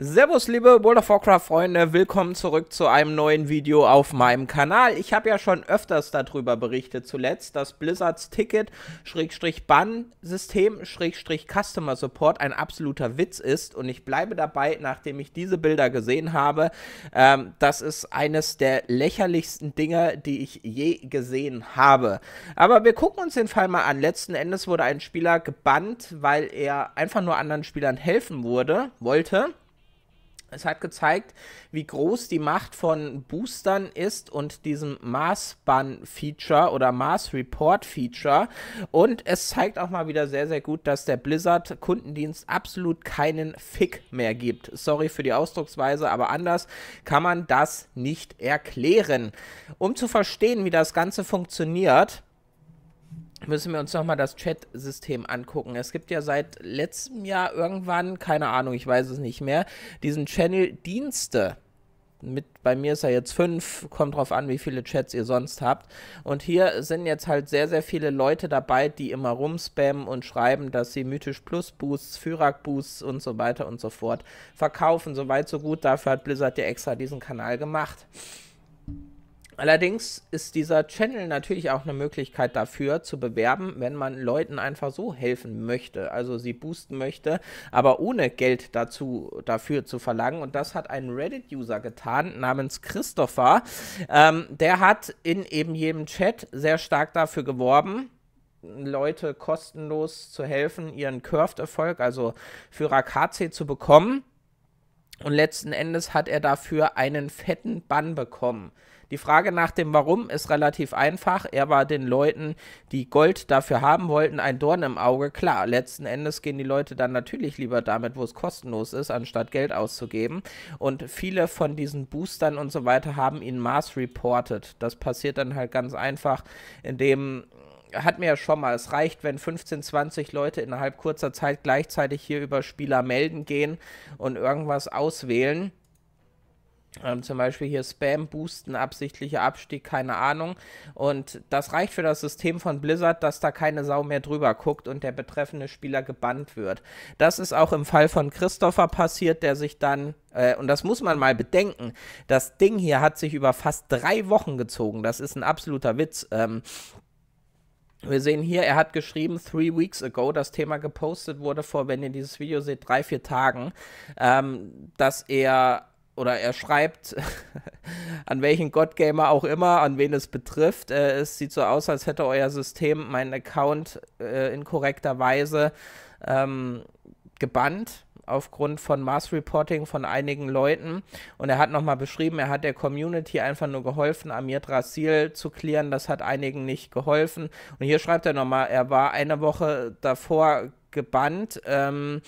Servus liebe World of Warcraft Freunde, willkommen zurück zu einem neuen Video auf meinem Kanal. Ich habe ja schon öfters darüber berichtet zuletzt, dass Blizzards Ticket bann System Customer Support ein absoluter Witz ist und ich bleibe dabei, nachdem ich diese Bilder gesehen habe, ähm, das ist eines der lächerlichsten Dinge, die ich je gesehen habe. Aber wir gucken uns den Fall mal an. Letzten Endes wurde ein Spieler gebannt, weil er einfach nur anderen Spielern helfen wurde, wollte es hat gezeigt, wie groß die Macht von Boostern ist und diesem Mars Bun Feature oder Mars Report Feature. Und es zeigt auch mal wieder sehr, sehr gut, dass der Blizzard Kundendienst absolut keinen Fick mehr gibt. Sorry für die Ausdrucksweise, aber anders kann man das nicht erklären. Um zu verstehen, wie das Ganze funktioniert, müssen wir uns nochmal das Chat-System angucken. Es gibt ja seit letztem Jahr irgendwann, keine Ahnung, ich weiß es nicht mehr, diesen Channel Dienste. Mit, bei mir ist er jetzt fünf, kommt drauf an, wie viele Chats ihr sonst habt. Und hier sind jetzt halt sehr, sehr viele Leute dabei, die immer rumspammen und schreiben, dass sie Mythisch Plus Boosts, Fyrak Boosts und so weiter und so fort verkaufen. Soweit, so gut. Dafür hat Blizzard ja extra diesen Kanal gemacht. Allerdings ist dieser Channel natürlich auch eine Möglichkeit dafür zu bewerben, wenn man Leuten einfach so helfen möchte, also sie boosten möchte, aber ohne Geld dazu dafür zu verlangen. Und das hat ein Reddit-User getan namens Christopher. Ähm, der hat in eben jedem Chat sehr stark dafür geworben. Leute kostenlos zu helfen, ihren Curved-Erfolg, also Führer KC zu bekommen. Und letzten Endes hat er dafür einen fetten Bann bekommen. Die Frage nach dem Warum ist relativ einfach. Er war den Leuten, die Gold dafür haben wollten, ein Dorn im Auge. Klar, letzten Endes gehen die Leute dann natürlich lieber damit, wo es kostenlos ist, anstatt Geld auszugeben. Und viele von diesen Boostern und so weiter haben ihn Mars reported. Das passiert dann halt ganz einfach, indem hat mir ja schon mal, es reicht, wenn 15, 20 Leute innerhalb kurzer Zeit gleichzeitig hier über Spieler melden gehen und irgendwas auswählen ähm, zum Beispiel hier Spam boosten, absichtlicher Abstieg, keine Ahnung. Und das reicht für das System von Blizzard, dass da keine Sau mehr drüber guckt und der betreffende Spieler gebannt wird. Das ist auch im Fall von Christopher passiert, der sich dann, äh, und das muss man mal bedenken, das Ding hier hat sich über fast drei Wochen gezogen. Das ist ein absoluter Witz. Ähm, wir sehen hier, er hat geschrieben, three weeks ago, das Thema gepostet wurde vor, wenn ihr dieses Video seht, drei, vier Tagen, ähm, dass er oder er schreibt, an welchen Godgamer auch immer, an wen es betrifft, äh, es sieht so aus, als hätte euer System meinen Account äh, in korrekter Weise ähm, gebannt aufgrund von Mass Reporting von einigen Leuten. Und er hat nochmal beschrieben, er hat der Community einfach nur geholfen, Amir Drasil zu klären. Das hat einigen nicht geholfen. Und hier schreibt er nochmal, er war eine Woche davor gebannt ähm,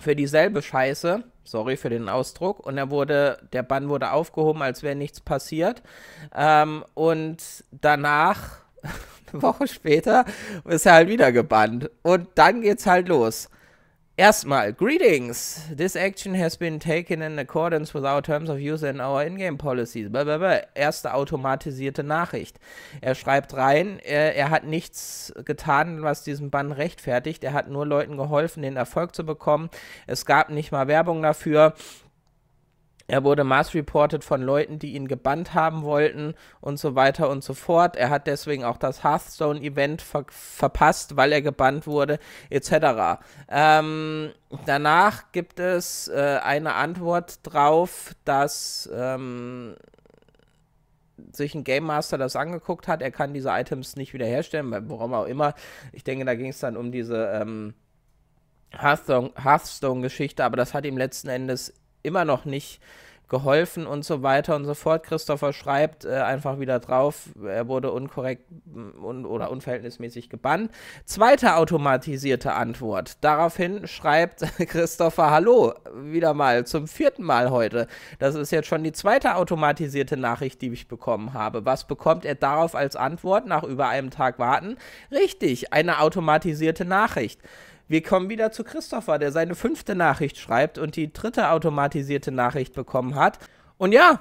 für dieselbe Scheiße. Sorry für den Ausdruck. Und er wurde, der Bann wurde aufgehoben, als wäre nichts passiert. Ähm, und danach, eine Woche später, ist er halt wieder gebannt. Und dann geht's halt los. Erstmal, greetings. This action has been taken in accordance with our terms of use and our in-game policies. Blablabla. Erste automatisierte Nachricht. Er schreibt rein, er, er, hat nichts getan, was diesen Bann rechtfertigt. Er hat nur Leuten geholfen, den Erfolg zu bekommen. Es gab nicht mal Werbung dafür. Er wurde mass-reported von Leuten, die ihn gebannt haben wollten und so weiter und so fort. Er hat deswegen auch das Hearthstone-Event ver verpasst, weil er gebannt wurde, etc. Ähm, danach gibt es äh, eine Antwort drauf, dass ähm, sich ein Game Master das angeguckt hat. Er kann diese Items nicht wiederherstellen, warum auch immer. Ich denke, da ging es dann um diese. Ähm, Hearthstone-Geschichte, aber das hat ihm letzten Endes immer noch nicht geholfen und so weiter und so fort. Christopher schreibt äh, einfach wieder drauf, er wurde unkorrekt mm, un oder unverhältnismäßig gebannt. Zweite automatisierte Antwort. Daraufhin schreibt Christopher Hallo wieder mal zum vierten Mal heute. Das ist jetzt schon die zweite automatisierte Nachricht, die ich bekommen habe. Was bekommt er darauf als Antwort nach über einem Tag warten? Richtig, eine automatisierte Nachricht. Wir kommen wieder zu Christopher, der seine fünfte Nachricht schreibt und die dritte automatisierte Nachricht bekommen hat. Und ja,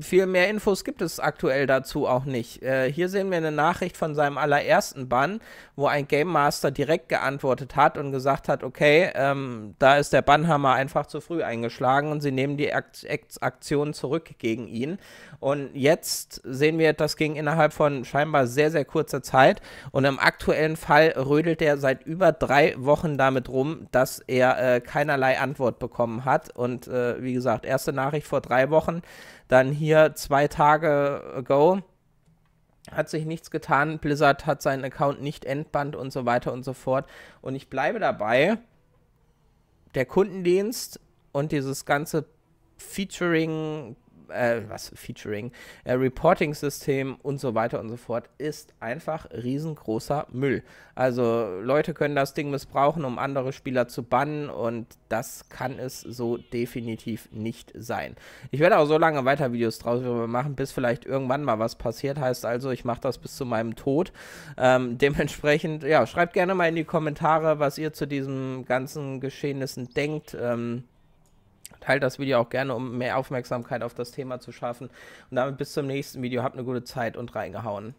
viel mehr Infos gibt es aktuell dazu auch nicht. Äh, hier sehen wir eine Nachricht von seinem allerersten Bann, wo ein Game Master direkt geantwortet hat und gesagt hat, okay, ähm, da ist der Bannhammer einfach zu früh eingeschlagen und sie nehmen die Akt Aktion zurück gegen ihn. Und jetzt sehen wir, das ging innerhalb von scheinbar sehr, sehr kurzer Zeit. Und im aktuellen Fall rödelt er seit über drei Wochen damit rum, dass er äh, keinerlei Antwort bekommen hat. Und äh, wie gesagt, erste Nachricht vor drei Wochen, dann dann hier zwei Tage ago hat sich nichts getan. Blizzard hat seinen Account nicht entbannt und so weiter und so fort. Und ich bleibe dabei. Der Kundendienst und dieses ganze Featuring, äh, was Featuring, äh, Reporting-System und so weiter und so fort ist einfach riesengroßer Müll. Also Leute können das Ding missbrauchen, um andere Spieler zu bannen und das kann es so definitiv nicht sein. Ich werde auch so lange weiter Videos draus machen, bis vielleicht irgendwann mal was passiert. Heißt also, ich mache das bis zu meinem Tod. Ähm, dementsprechend, ja, schreibt gerne mal in die Kommentare, was ihr zu diesen ganzen Geschehnissen denkt. Ähm, Teilt das Video auch gerne, um mehr Aufmerksamkeit auf das Thema zu schaffen. Und damit bis zum nächsten Video. Habt eine gute Zeit und reingehauen.